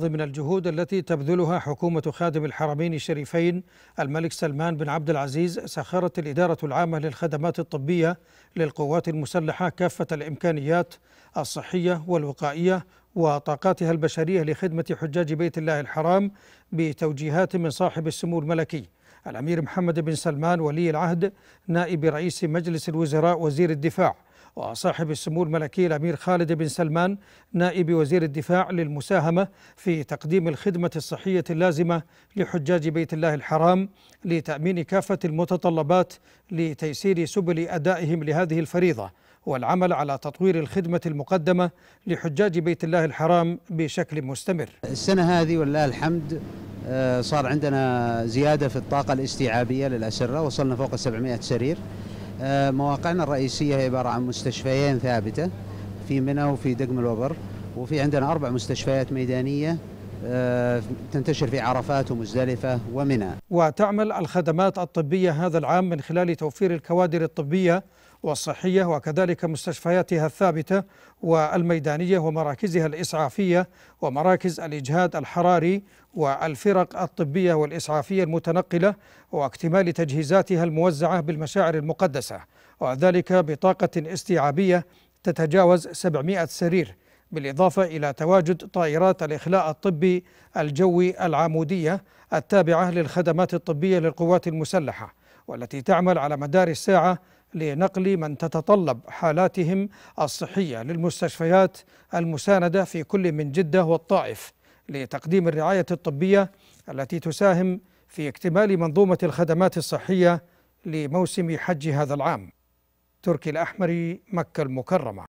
ضمن الجهود التي تبذلها حكومة خادم الحرمين الشريفين الملك سلمان بن عبد العزيز سخرت الإدارة العامة للخدمات الطبية للقوات المسلحة كافة الإمكانيات الصحية والوقائية وطاقاتها البشرية لخدمة حجاج بيت الله الحرام بتوجيهات من صاحب السمو الملكي الأمير محمد بن سلمان ولي العهد نائب رئيس مجلس الوزراء وزير الدفاع وصاحب السمو الملكي الأمير خالد بن سلمان نائب وزير الدفاع للمساهمة في تقديم الخدمة الصحية اللازمة لحجاج بيت الله الحرام لتأمين كافة المتطلبات لتيسير سبل أدائهم لهذه الفريضة والعمل على تطوير الخدمة المقدمة لحجاج بيت الله الحرام بشكل مستمر السنة هذه ولله الحمد آه، صار عندنا زيادة في الطاقة الاستيعابية للأسرة وصلنا فوق 700 سرير آه، مواقعنا الرئيسية هي عبارة عن مستشفيين ثابتة في منى وفي دقم الوبر وفي عندنا أربع مستشفيات ميدانية آه، تنتشر في عرفات ومزدلفة ومنى وتعمل الخدمات الطبية هذا العام من خلال توفير الكوادر الطبية والصحية وكذلك مستشفياتها الثابتة والميدانية ومراكزها الإسعافية ومراكز الإجهاد الحراري والفرق الطبية والإسعافية المتنقلة واكتمال تجهيزاتها الموزعة بالمشاعر المقدسة وذلك بطاقة استيعابية تتجاوز 700 سرير بالإضافة إلى تواجد طائرات الإخلاء الطبي الجوي العمودية التابعة للخدمات الطبية للقوات المسلحة والتي تعمل على مدار الساعة لنقل من تتطلب حالاتهم الصحية للمستشفيات المساندة في كل من جدة والطائف لتقديم الرعاية الطبية التي تساهم في اكتمال منظومة الخدمات الصحية لموسم حج هذا العام تركي الأحمري مكة المكرمة